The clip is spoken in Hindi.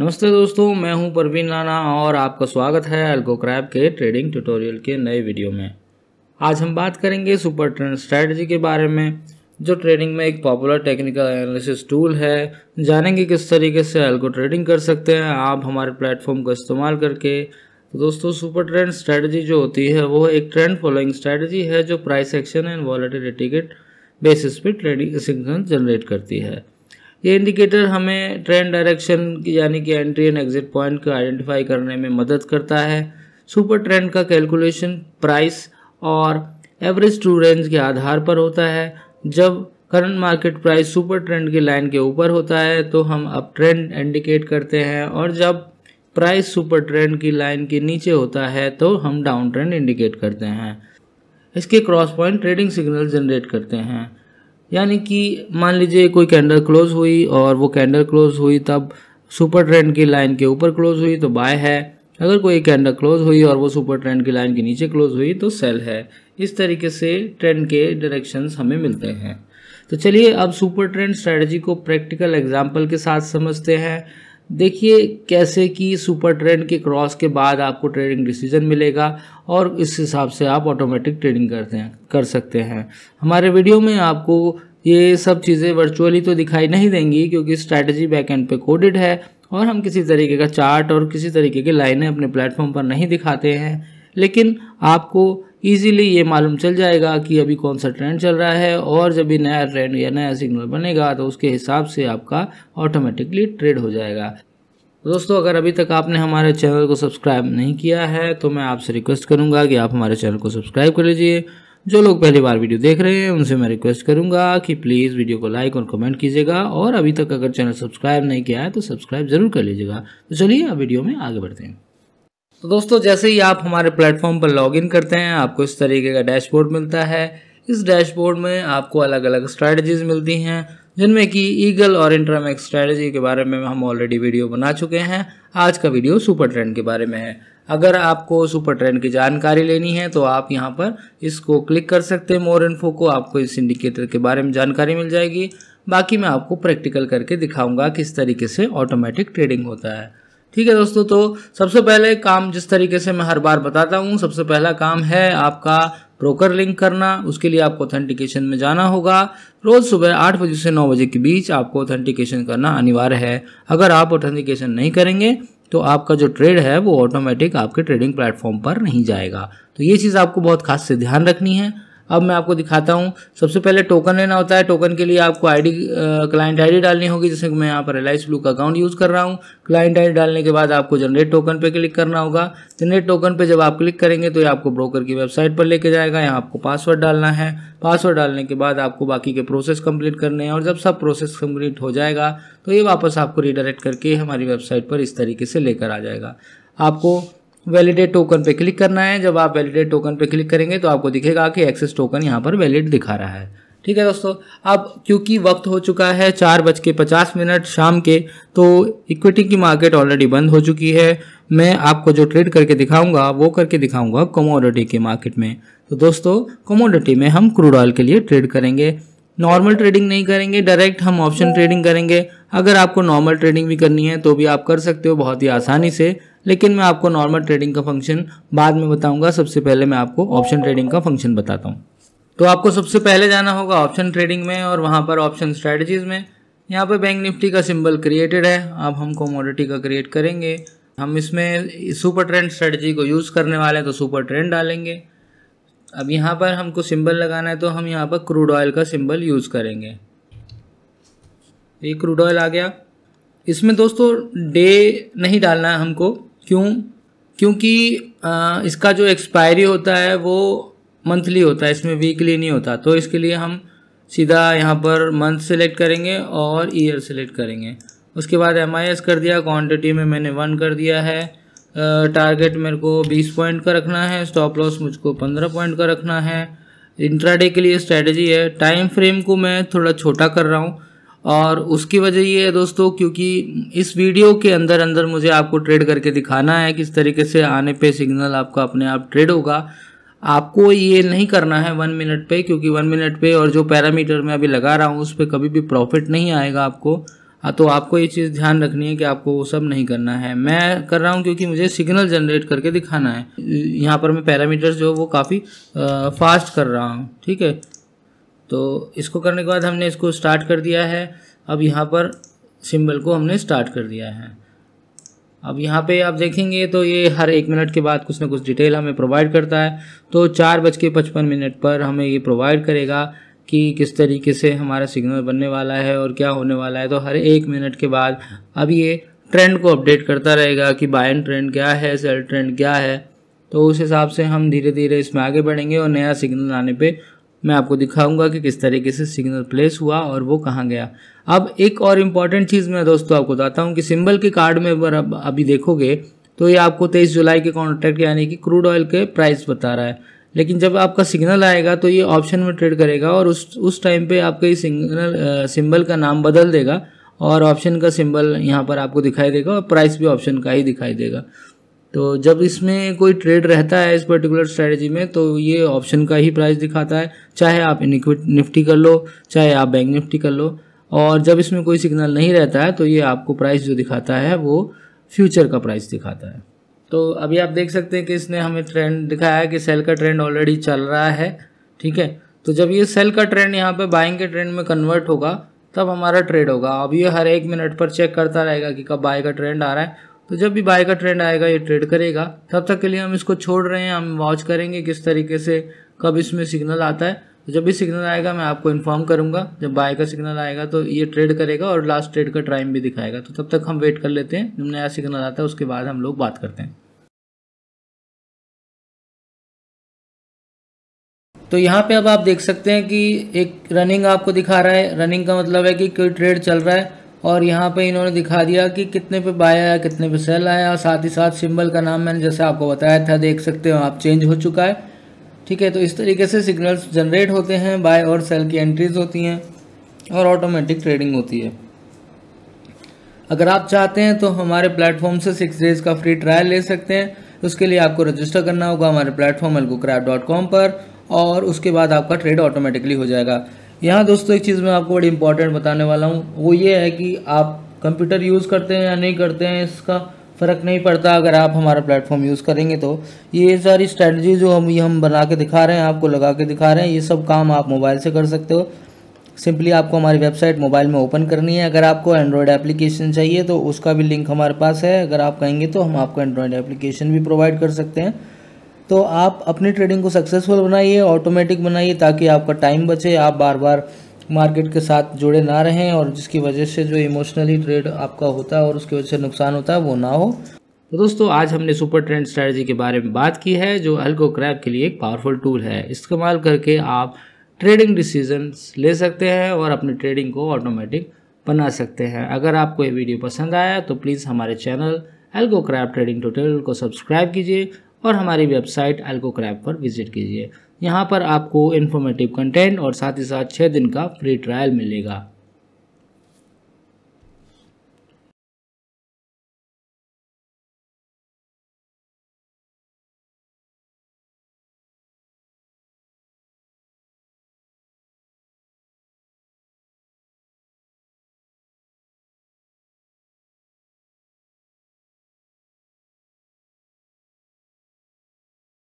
नमस्ते दोस्तों मैं हूं परवीन लाना और आपका स्वागत है एल्गोक्रैप के ट्रेडिंग ट्यूटोरियल के नए वीडियो में आज हम बात करेंगे सुपर ट्रेंड स्ट्रैटेजी के बारे में जो ट्रेडिंग में एक पॉपुलर टेक्निकल एनालिसिस टूल है जानेंगे किस तरीके से एल्गो ट्रेडिंग कर सकते हैं आप हमारे प्लेटफॉर्म का इस्तेमाल करके तो दोस्तों सुपर ट्रेंड स्ट्रैटेजी जो होती है वो एक ट्रेंड फॉलोइंग स्ट्रैटेजी है जो प्राइस एक्शन एंड वॉलेटिलिटी के बेसिस पे ट्रेडिंग सिग्नल जनरेट करती है ये इंडिकेटर हमें ट्रेंड डायरेक्शन की यानी कि एंट्री एंड एग्जिट पॉइंट को आइडेंटिफाई करने में मदद करता है सुपर ट्रेंड का कैलकुलेशन प्राइस और एवरेज टू रेंज के आधार पर होता है जब current market price super trend की लाइन के ऊपर होता है तो हम अप ट्रेंड इंडिकेट करते हैं और जब प्राइस सुपर ट्रेंड की लाइन के नीचे होता है तो हम डाउन ट्रेंड इंडिकेट करते हैं इसके cross point trading signal generate करते हैं यानी कि मान लीजिए कोई कैंडल क्लोज हुई और वो कैंडल क्लोज हुई तब सुपर ट्रेंड की लाइन के ऊपर क्लोज हुई तो बाय है अगर कोई कैंडल क्लोज हुई और वो सुपर ट्रेंड की लाइन के नीचे क्लोज हुई तो सेल है इस तरीके से ट्रेंड के डायरेक्शंस हमें मिलते हैं तो चलिए अब सुपर ट्रेंड स्ट्रेटजी को प्रैक्टिकल एग्जाम्पल के साथ समझते हैं देखिए कैसे कि सुपर ट्रेंड के क्रॉस के बाद आपको ट्रेडिंग डिसीजन मिलेगा और इस हिसाब से आप ऑटोमेटिक ट्रेडिंग करते हैं कर सकते हैं हमारे वीडियो में आपको ये सब चीज़ें वर्चुअली तो दिखाई नहीं देंगी क्योंकि स्ट्रैटेजी बैक एंड पे कोडेड है और हम किसी तरीके का चार्ट और किसी तरीके की लाइनें अपने प्लेटफॉर्म पर नहीं दिखाते हैं लेकिन आपको ईजिली ये मालूम चल जाएगा कि अभी कौन सा ट्रेंड चल रहा है और जब भी नया ट्रेंड या नया सिग्नल बनेगा तो उसके हिसाब से आपका ऑटोमेटिकली ट्रेड हो जाएगा तो दोस्तों अगर अभी तक आपने हमारे चैनल को सब्सक्राइब नहीं किया है तो मैं आपसे रिक्वेस्ट करूंगा कि आप हमारे चैनल को सब्सक्राइब कर लीजिए जो लोग पहली बार वीडियो देख रहे हैं उनसे मैं रिक्वेस्ट करूंगा कि प्लीज़ वीडियो को लाइक और कमेंट कीजिएगा और अभी तक अगर चैनल सब्सक्राइब नहीं किया है तो सब्सक्राइब जरूर कर लीजिएगा तो चलिए अब वीडियो में आगे बढ़ते हैं तो दोस्तों जैसे ही आप हमारे प्लेटफॉर्म पर लॉगिन करते हैं आपको इस तरीके का डैशबोर्ड मिलता है इस डैशबोर्ड में आपको अलग अलग स्ट्रैटेजीज मिलती हैं जिनमें कि ईगल और इंटरमैक्स स्ट्रैटेजी के बारे में हम ऑलरेडी वीडियो बना चुके हैं आज का वीडियो सुपर ट्रेंड के बारे में है अगर आपको सुपर ट्रेंड की जानकारी लेनी है तो आप यहाँ पर इसको क्लिक कर सकते हैं मोर इन्फो को आपको इस इंडिकेटर के बारे में जानकारी मिल जाएगी बाकी मैं आपको प्रैक्टिकल करके दिखाऊंगा किस तरीके से ऑटोमेटिक ट्रेडिंग होता है ठीक है दोस्तों तो सबसे पहले काम जिस तरीके से मैं हर बार बताता हूँ सबसे पहला काम है आपका ब्रोकर लिंक करना उसके लिए आपको ऑथेंटिकेशन में जाना होगा रोज़ सुबह आठ बजे से नौ बजे के बीच आपको ऑथेंटिकेशन करना अनिवार्य है अगर आप ऑथेंटिकेशन नहीं करेंगे तो आपका जो ट्रेड है वो ऑटोमेटिक आपके ट्रेडिंग प्लेटफॉर्म पर नहीं जाएगा तो ये चीज़ आपको बहुत खास से ध्यान रखनी है अब मैं आपको दिखाता हूँ सबसे पहले टोकन लेना होता है टोकन के लिए आपको आईडी क्लाइंट आईडी डालनी होगी जैसे कि मैं यहाँ पर रिलायंस ब्लू का अकाउंट यूज़ कर रहा हूँ क्लाइंट आईडी डालने के बाद आपको जनरेट टोकन पे क्लिक करना होगा जनरेट टोकन पे जब आप क्लिक करेंगे तो ये आपको ब्रोकर की वेबसाइट पर लेके जाएगा यहाँ आपको पासवर्ड डालना है पासवर्ड डालने के बाद आपको बाकी के प्रोसेस कम्प्लीट करने हैं और जब सब प्रोसेस कंप्लीट हो जाएगा तो ये वापस आपको रिडायरेक्ट करके हमारी वेबसाइट पर इस तरीके से लेकर आ जाएगा आपको वैलिडेट टोकन पे क्लिक करना है जब आप वैलिडेट टोकन पे क्लिक करेंगे तो आपको दिखेगा कि एक्सेस टोकन यहाँ पर वैलिड दिखा रहा है ठीक है दोस्तों अब क्योंकि वक्त हो चुका है चार बज के पचास मिनट शाम के तो इक्विटी की मार्केट ऑलरेडी बंद हो चुकी है मैं आपको जो ट्रेड करके दिखाऊंगा वो करके दिखाऊंगा कमोडिटी के मार्केट में तो दोस्तों कमोडिटी में हम क्रूड ऑयल के लिए ट्रेड करेंगे नॉर्मल ट्रेडिंग नहीं करेंगे डायरेक्ट हम ऑप्शन ट्रेडिंग करेंगे अगर आपको नॉर्मल ट्रेडिंग भी करनी है तो भी आप कर सकते हो बहुत ही आसानी से लेकिन मैं आपको नॉर्मल ट्रेडिंग का फंक्शन बाद में बताऊंगा सबसे पहले मैं आपको ऑप्शन ट्रेडिंग का फंक्शन बताता हूँ तो आपको सबसे पहले जाना होगा ऑप्शन ट्रेडिंग में और वहाँ पर ऑप्शन स्ट्रेटजीज में यहाँ पर बैंक निफ्टी का सिंबल क्रिएटेड है अब हम कॉमोडिटी का क्रिएट करेंगे हम इसमें सुपर ट्रेंड स्ट्रेटजी को यूज़ करने वाले हैं तो सुपर ट्रेंड डालेंगे अब यहाँ पर हमको सिंबल लगाना है तो हम यहाँ पर क्रूड ऑयल का सिंबल यूज़ करेंगे ये क्रूड ऑयल आ गया इसमें दोस्तों डे नहीं डालना है हमको क्यों क्योंकि इसका जो एक्सपायरी होता है वो मंथली होता है इसमें वीकली नहीं होता तो इसके लिए हम सीधा यहाँ पर मंथ सेलेक्ट करेंगे और ईयर सेलेक्ट करेंगे उसके बाद एम कर दिया क्वांटिटी में मैंने वन कर दिया है टारगेट मेरे को बीस पॉइंट का रखना है स्टॉप लॉस मुझको पंद्रह पॉइंट का रखना है इंट्राडे के लिए स्ट्रेटजी है टाइम फ्रेम को मैं थोड़ा छोटा कर रहा हूँ और उसकी वजह ये है दोस्तों क्योंकि इस वीडियो के अंदर अंदर मुझे आपको ट्रेड करके दिखाना है किस तरीके से आने पे सिग्नल आपका अपने आप ट्रेड होगा आपको ये नहीं करना है वन मिनट पे क्योंकि वन मिनट पे और जो पैरामीटर मैं अभी लगा रहा हूँ उस पर कभी भी प्रॉफिट नहीं आएगा आपको हाँ, तो आपको ये चीज़ ध्यान रखनी है कि आपको वो सब नहीं करना है मैं कर रहा हूँ क्योंकि मुझे सिग्नल जनरेट करके दिखाना है यहाँ पर मैं पैरामीटर्स जो वो काफ़ी फास्ट कर रहा हूँ ठीक है तो इसको करने के बाद हमने इसको स्टार्ट कर दिया है अब यहाँ पर सिंबल को हमने स्टार्ट कर दिया है अब यहाँ पे आप देखेंगे तो ये हर एक मिनट के बाद कुछ ना कुछ डिटेल हमें प्रोवाइड करता है तो चार बज के पचपन मिनट पर हमें ये प्रोवाइड करेगा कि किस तरीके से हमारा सिग्नल बनने वाला है और क्या होने वाला है तो हर एक मिनट के बाद अब ये ट्रेंड को अपडेट करता रहेगा कि बायन ट्रेंड क्या है सेल ट्रेंड क्या है तो उस हिसाब से हम धीरे धीरे इसमें आगे बढ़ेंगे और नया सिग्नल आने पर मैं आपको दिखाऊंगा कि किस तरीके से सिग्नल प्लेस हुआ और वो कहाँ गया अब एक और इम्पॉर्टेंट चीज़ मैं दोस्तों आपको बताता हूँ कि सिंबल के कार्ड में अगर अब अभी देखोगे तो ये आपको तेईस जुलाई के कॉन्ट्रैक्ट यानी कि क्रूड ऑयल के प्राइस बता रहा है लेकिन जब आपका सिग्नल आएगा तो ये ऑप्शन में ट्रेड करेगा और उस उस टाइम पर आपका ये सिग्नल सिम्बल का नाम बदल देगा और ऑप्शन का सिम्बल यहाँ पर आपको दिखाई देगा और प्राइस भी ऑप्शन का ही दिखाई देगा तो जब इसमें कोई ट्रेड रहता है इस पर्टिकुलर स्ट्रेटजी में तो ये ऑप्शन का ही प्राइस दिखाता है चाहे आप निफ्टी कर लो चाहे आप बैंक निफ्टी कर लो और जब इसमें कोई सिग्नल नहीं रहता है तो ये आपको प्राइस जो दिखाता है वो फ्यूचर का प्राइस दिखाता है तो अभी आप देख सकते हैं कि इसने हमें ट्रेंड दिखाया है कि सेल का ट्रेंड ऑलरेडी चल रहा है ठीक है तो जब ये सेल का ट्रेंड यहाँ पर बाइंग के ट्रेंड में कन्वर्ट होगा तब हमारा ट्रेड होगा अब ये हर एक मिनट पर चेक करता रहेगा कि कब बाय का ट्रेंड आ रहा है तो जब भी बाय का ट्रेंड आएगा ये ट्रेड करेगा तब तक के लिए हम इसको छोड़ रहे हैं हम वॉच करेंगे किस तरीके से कब इसमें सिग्नल आता है तो जब भी सिग्नल आएगा मैं आपको इन्फॉर्म करूंगा जब बाय का सिग्नल आएगा तो ये ट्रेड करेगा और लास्ट ट्रेड का टाइम भी दिखाएगा तो तब तक हम वेट कर लेते हैं जब नया सिग्नल आता है उसके बाद हम लोग बात करते हैं तो यहाँ पे अब आप देख सकते हैं कि एक रनिंग आपको दिखा रहा है रनिंग का मतलब है कि कोई ट्रेड चल रहा है और यहाँ पे इन्होंने दिखा दिया कि कितने पे बाय आया कितने पे सेल आया और साथ ही साथ सिंबल का नाम मैंने जैसे आपको बताया था देख सकते हो आप चेंज हो चुका है ठीक है तो इस तरीके से सिग्नल्स जनरेट होते हैं बाय और सेल की एंट्रीज होती हैं और ऑटोमेटिक ट्रेडिंग होती है अगर आप चाहते हैं तो हमारे प्लेटफॉर्म से सिक्स डेज का फ्री ट्रायल ले सकते हैं उसके लिए आपको रजिस्टर करना होगा हमारे प्लेटफॉर्म कॉम पर और उसके बाद आपका ट्रेड ऑटोमेटिकली हो जाएगा यहाँ दोस्तों एक चीज़ मैं आपको बड़ी इंपॉर्टेंट बताने वाला हूँ वो ये है कि आप कंप्यूटर यूज़ करते हैं या नहीं करते हैं इसका फ़र्क नहीं पड़ता अगर आप हमारा प्लेटफॉर्म यूज़ करेंगे तो ये सारी स्ट्रैटी जो हम ये हम बना के दिखा रहे हैं आपको लगा के दिखा रहे हैं ये सब काम आप मोबाइल से कर सकते हो सिंपली आपको हमारी वेबसाइट मोबाइल में ओपन करनी है अगर आपको एंड्रॉयड एप्लीकेशन चाहिए तो उसका भी लिंक हमारे पास है अगर आप कहेंगे तो हम आपको एंड्रॉयड एप्लीकेशन भी प्रोवाइड कर सकते हैं तो आप अपनी ट्रेडिंग को सक्सेसफुल बनाइए ऑटोमेटिक बनाइए ताकि आपका टाइम बचे आप बार बार मार्केट के साथ जुड़े ना रहें और जिसकी वजह से जो इमोशनली ट्रेड आपका होता है और उसकी वजह से नुकसान होता है वो ना हो तो दोस्तों आज हमने सुपर ट्रेंड स्ट्रैटेजी के बारे में बात की है जो हल्को क्रैप के लिए एक पावरफुल टूल है इस्तेमाल करके आप ट्रेडिंग डिसीजंस ले सकते हैं और अपनी ट्रेडिंग को ऑटोमेटिक बना सकते हैं अगर आपको ये वीडियो पसंद आया तो प्लीज़ हमारे channel algo crap trading tutorial को सब्सक्राइब कीजिए और हमारी वेबसाइट एल्कोक्रैप पर विजिट कीजिए यहाँ पर आपको इन्फॉर्मेटिव कंटेंट और साथ ही साथ छः दिन का फ्री ट्रायल मिलेगा